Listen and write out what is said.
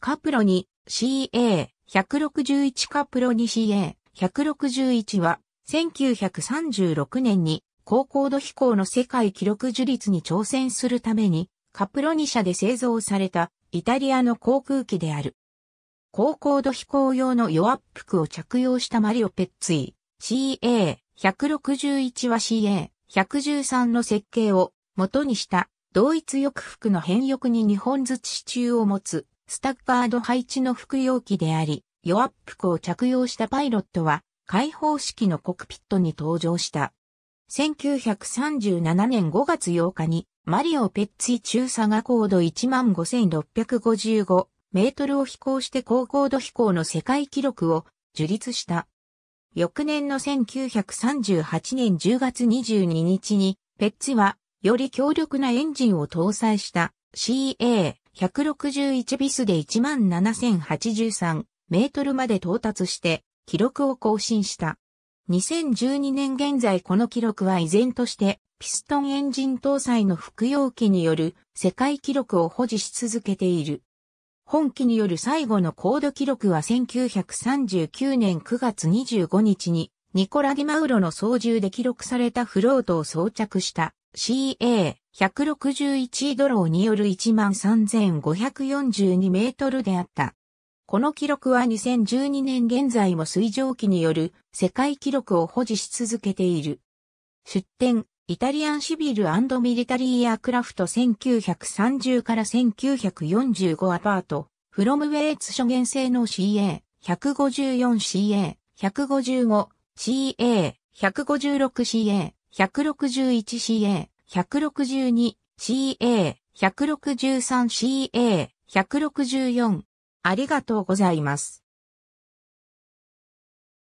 カプロに CA161 カプロに CA161 は1936年に高高度飛行の世界記録樹立に挑戦するためにカプロ2社で製造されたイタリアの航空機である。高高度飛行用の弱圧服を着用したマリオ・ペッツィ CA161 は CA113 の設計を元にした同一翼服の変翼に2本ずつ支柱を持つスタッガード配置の服用機であり、ヨアップクを着用したパイロットは、開放式のコクピットに登場した。1937年5月8日に、マリオ・ペッツィ中佐が高度15655メートルを飛行して高高度飛行の世界記録を樹立した。翌年の1938年10月22日に、ペッツィはより強力なエンジンを搭載した CA 161ビスで17,083メートルまで到達して記録を更新した。2012年現在この記録は依然としてピストンエンジン搭載の服用機による世界記録を保持し続けている。本機による最後の高度記録は1939年9月25日にニコラ・ディマウロの操縦で記録されたフロートを装着した CA161 ドローによる13,542メートルであった。この記録は2012年現在も水蒸気による世界記録を保持し続けている。出展、イタリアンシビルミリタリーアークラフト1930から1945アパート、フロムウェイツ諸元性の CA、154CA、155CA、156CA、161CA、162CA、163CA、164。ありがとうございます。